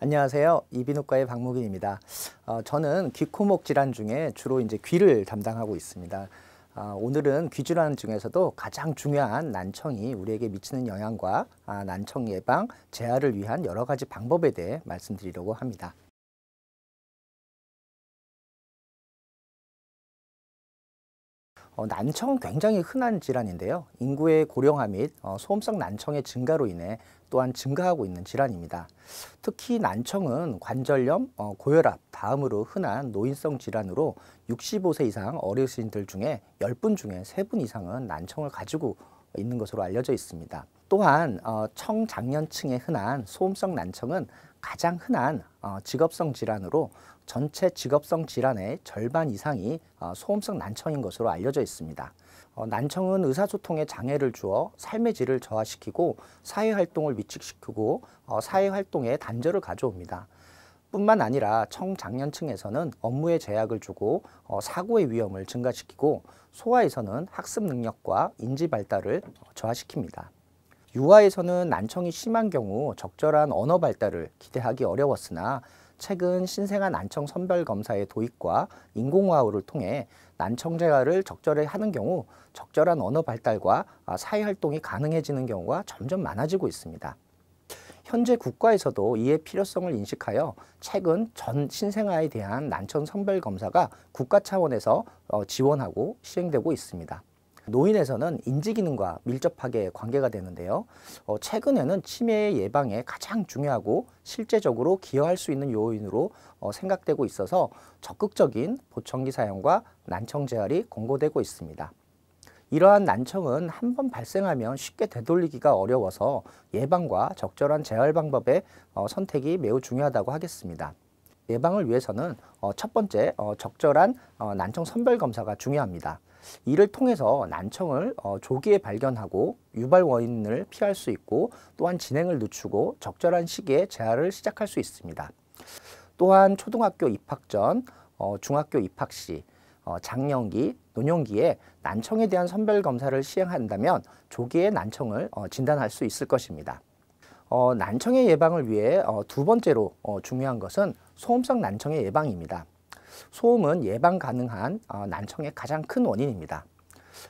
안녕하세요. 이비인후과의 박목인입니다 어, 저는 귀코목 질환 중에 주로 이제 귀를 담당하고 있습니다. 아, 오늘은 귀 질환 중에서도 가장 중요한 난청이 우리에게 미치는 영향과 아, 난청 예방, 재활을 위한 여러 가지 방법에 대해 말씀드리려고 합니다. 어, 난청 은 굉장히 흔한 질환인데요. 인구의 고령화 및 어, 소음성 난청의 증가로 인해 또한 증가하고 있는 질환입니다. 특히 난청은 관절염, 어, 고혈압 다음으로 흔한 노인성 질환으로 65세 이상 어르신들 중에 10분 중에 3분 이상은 난청을 가지고 있는 것으로 알려져 있습니다. 또한 어, 청장년층에 흔한 소음성 난청은 가장 흔한 어, 직업성 질환으로 전체 직업성 질환의 절반 이상이 어, 소음성 난청인 것으로 알려져 있습니다. 어, 난청은 의사소통에 장애를 주어 삶의 질을 저하시키고 사회활동을 위축시키고 사회활동에 단절을 가져옵니다. 뿐만 아니라 청장년층에서는 업무에 제약을 주고 사고의 위험을 증가시키고 소아에서는 학습 능력과 인지 발달을 저하시킵니다. 유아에서는 난청이 심한 경우 적절한 언어 발달을 기대하기 어려웠으나 최근 신생아 난청 선별 검사의 도입과 인공와우를 통해 난청재활을 적절히 하는 경우 적절한 언어 발달과 아, 사회 활동이 가능해지는 경우가 점점 많아지고 있습니다. 현재 국가에서도 이의 필요성을 인식하여 최근 전 신생아에 대한 난청 선별 검사가 국가 차원에서 어, 지원하고 시행되고 있습니다. 노인에서는 인지기능과 밀접하게 관계가 되는데요. 어, 최근에는 치매 예방에 가장 중요하고 실제적으로 기여할 수 있는 요인으로 어, 생각되고 있어서 적극적인 보청기 사용과 난청 재활이 권고되고 있습니다. 이러한 난청은 한 번 발생하면 쉽게 되돌리기가 어려워서 예방과 적절한 재활 방법의 어, 선택이 매우 중요하다고 하겠습니다. 예방을 위해서는 어, 첫 번째 어, 적절한 어, 난청 선별 검사가 중요합니다. 이를 통해서 난청을 어, 조기에 발견하고 유발 원인을 피할 수 있고 또한 진행을 늦추고 적절한 시기에 재활을 시작할 수 있습니다. 또한 초등학교 입학 전, 어, 중학교 입학 시, 어, 장년기, 노년기에 난청에 대한 선별 검사를 시행한다면 조기에 난청을 어, 진단할 수 있을 것입니다. 어, 난청의 예방을 위해 어, 두 번째로 어, 중요한 것은 소음성 난청의 예방입니다. 소음은 예방 가능한 어, 난청의 가장 큰 원인입니다.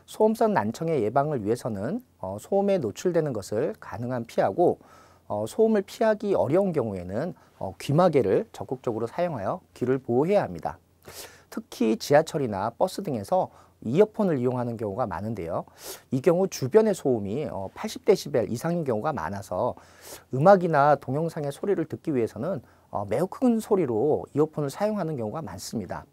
소음성 난청의 예방을 위해서는 어, 소음에 노출되는 것을 가능한 피하고 어, 소음을 피하기 어려운 경우에는 귀마개를 적극적으로 사용하여 귀를 보호해야 합니다. 특히 지하철이나 버스 등에서 이어폰을 이용하는 경우가 많은데요. 이 경우 주변의 소음이 8 0 d b 이상인 경우가 많아서 음악이나 동영상의 소리를 듣기 위해서는 어, 매우 큰 소리로 이어폰을 사용하는 경우가 많습니다.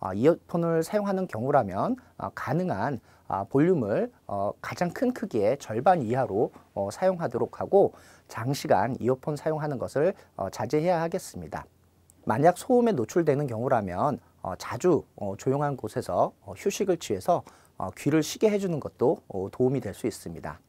어, 이어폰을 사용하는 경우라면 어, 가능한 아, 볼륨을 가장 큰 크기의 절반 이하로 사용하도록 하고 장시간 이어폰 사용하는 것을 자제해야 하겠습니다. 만약 소음에 노출되는 경우라면 어, 자주 어, 조용한 곳에서 어, 휴식을 취해서 어, 귀를 쉬게 해주는 것도 어, 도움이 될 수 있습니다.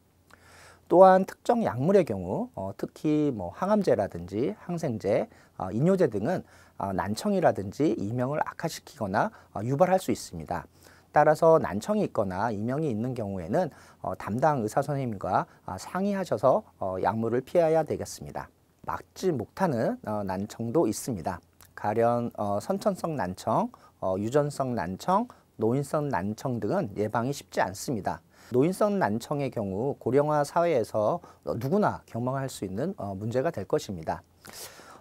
또한 특정 약물의 경우 어, 특히 뭐 항암제라든지 항생제, 어, 이뇨제 등은 어, 난청이라든지 이명을 악화시키거나 어, 유발할 수 있습니다. 따라서 난청이 있거나 이명이 있는 경우에는 어, 담당 의사 선생님과 어, 상의하셔서 어, 약물을 피해야 되겠습니다. 막지 못하는 어, 난청도 있습니다. 가련 어, 선천성 난청, 어, 유전성 난청, 노인성 난청 등은 예방이 쉽지 않습니다. 노인성 난청의 경우 고령화 사회에서 누구나 경험할 수 있는 어, 문제가 될 것입니다.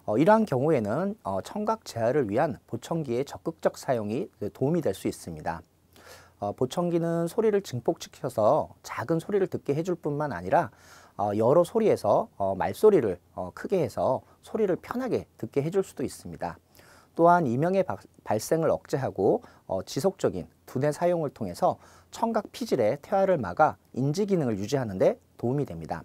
어, 이러한 경우에는 어, 청각 재활을 위한 보청기의 적극적 사용이 도움이 될 수 있습니다. 어, 보청기는 소리를 증폭시켜서 작은 소리를 듣게 해줄 뿐만 아니라 어, 여러 소리에서 어, 말소리를 어, 크게 해서 소리를 편하게 듣게 해줄 수도 있습니다. 또한 이명의 바, 발생을 억제하고 어, 지속적인 두뇌 사용을 통해서 청각 피질의 퇴화를 막아 인지 기능을 유지하는 데 도움이 됩니다.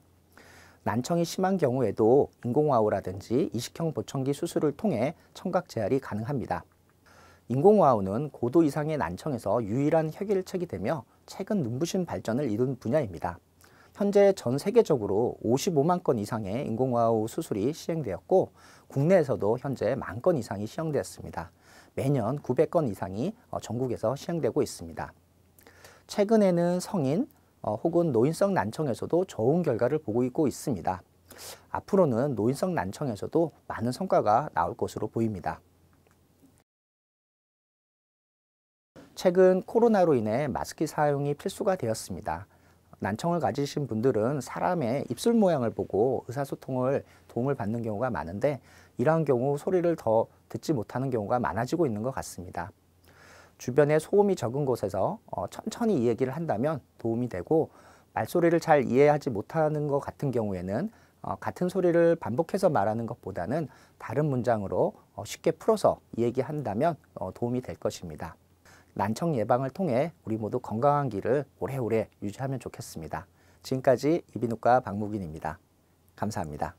난청이 심한 경우에도 인공와우라든지 이식형 보청기 수술을 통해 청각 재활이 가능합니다. 인공와우는 고도 이상의 난청에서 유일한 혁일책이 되며 최근 눈부신 발전을 이룬 분야입니다. 현재 전 세계적으로 55만 건 이상의 인공와우 수술이 시행되었고 국내에서도 현재 만 건 이상이 시행되었습니다. 매년 900건 이상이 어, 전국에서 시행되고 있습니다. 최근에는 성인 어, 혹은 노인성 난청에서도 좋은 결과를 보고 있고 있습니다. 앞으로는 노인성 난청에서도 많은 성과가 나올 것으로 보입니다. 최근 코로나로 인해 마스크 사용이 필수가 되었습니다. 난청을 가지신 분들은 사람의 입술 모양을 보고 의사소통을 도움을 받는 경우가 많은데 이러한 경우 소리를 더 듣지 못하는 경우가 많아지고 있는 것 같습니다. 주변에 소음이 적은 곳에서 어, 천천히 이 얘기를 한다면 도움이 되고 말소리를 잘 이해하지 못하는 것 같은 경우에는 어, 같은 소리를 반복해서 말하는 것보다는 다른 문장으로 어, 쉽게 풀어서 이야기한다면 도움이 될 것입니다. 난청 예방을 통해 우리 모두 건강한 길을 오래오래 유지하면 좋겠습니다. 지금까지 이비인후과 박무빈입니다. 감사합니다.